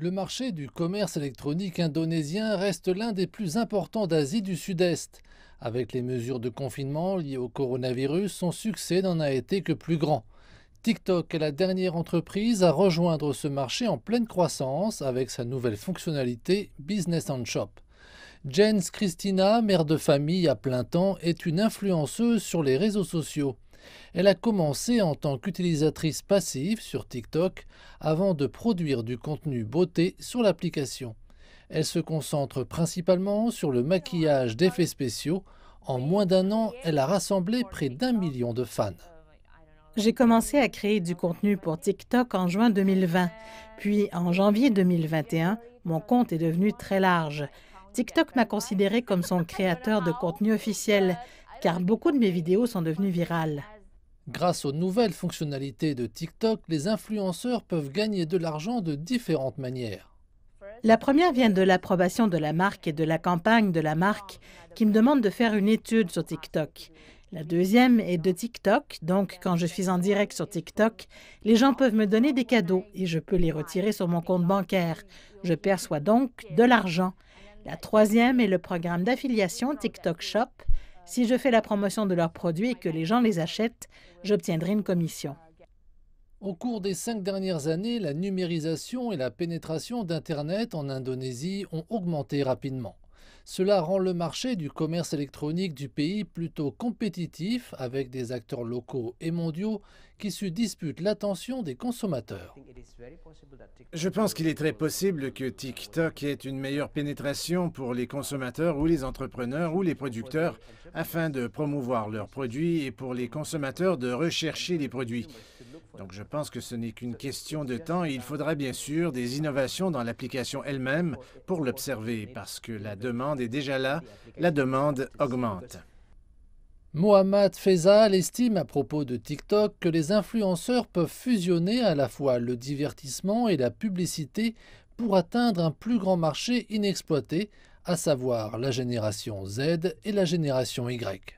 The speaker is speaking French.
Le marché du commerce électronique indonésien reste l'un des plus importants d'Asie du Sud-Est. Avec les mesures de confinement liées au coronavirus, son succès n'en a été que plus grand. TikTok est la dernière entreprise à rejoindre ce marché en pleine croissance avec sa nouvelle fonctionnalité Business on Shop. Jens Christina, mère de famille à plein temps, est une influenceuse sur les réseaux sociaux. Elle a commencé en tant qu'utilisatrice passive sur TikTok avant de produire du contenu beauté sur l'application. Elle se concentre principalement sur le maquillage d'effets spéciaux. En moins d'un an, elle a rassemblé près d'un million de fans. J'ai commencé à créer du contenu pour TikTok en juin 2020. Puis, en janvier 2021, mon compte est devenu très large. TikTok m'a considéré comme son créateur de contenu officiel, car beaucoup de mes vidéos sont devenues virales. Grâce aux nouvelles fonctionnalités de TikTok, les influenceurs peuvent gagner de l'argent de différentes manières. La première vient de l'approbation de la marque et de la campagne de la marque qui me demande de faire une étude sur TikTok. La deuxième est de TikTok, donc quand je suis en direct sur TikTok, les gens peuvent me donner des cadeaux et je peux les retirer sur mon compte bancaire. Je perçois donc de l'argent. La troisième est le programme d'affiliation TikTok Shop si je fais la promotion de leurs produits et que les gens les achètent, j'obtiendrai une commission. Au cours des cinq dernières années, la numérisation et la pénétration d'Internet en Indonésie ont augmenté rapidement. Cela rend le marché du commerce électronique du pays plutôt compétitif avec des acteurs locaux et mondiaux qui se disputent l'attention des consommateurs. Je pense qu'il est très possible que TikTok ait une meilleure pénétration pour les consommateurs ou les entrepreneurs ou les producteurs afin de promouvoir leurs produits et pour les consommateurs de rechercher les produits. Donc je pense que ce n'est qu'une question de temps et il faudra bien sûr des innovations dans l'application elle-même pour l'observer parce que la demande est déjà là, la demande augmente. Mohamed Faisal estime à propos de TikTok que les influenceurs peuvent fusionner à la fois le divertissement et la publicité pour atteindre un plus grand marché inexploité, à savoir la génération Z et la génération Y.